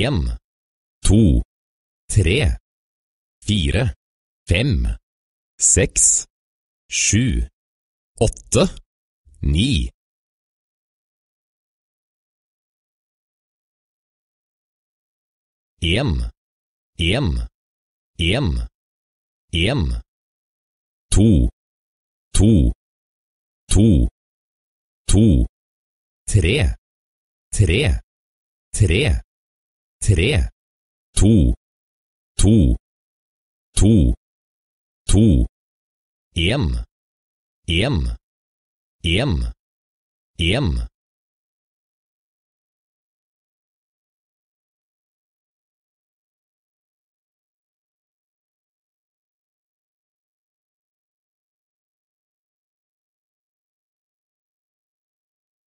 én, to, tre, fire, fem, seks, sju, åtte, ni. En, en, en, en, to, to, to, to, tre, tre, tre tre, to, to, to, to, én, én, én, én.